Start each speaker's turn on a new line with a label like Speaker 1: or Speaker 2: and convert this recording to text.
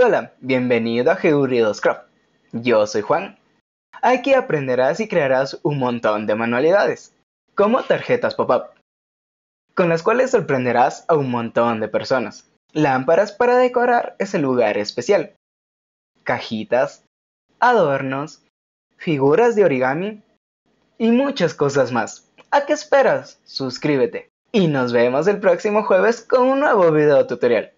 Speaker 1: hola, bienvenido a Geburridos Craft. Yo soy Juan. Aquí aprenderás y crearás un montón de manualidades, como tarjetas pop-up, con las cuales sorprenderás a un montón de personas. Lámparas para decorar ese lugar especial, cajitas, adornos, figuras de origami y muchas cosas más. ¿A qué esperas? Suscríbete y nos vemos el próximo jueves con un nuevo video tutorial.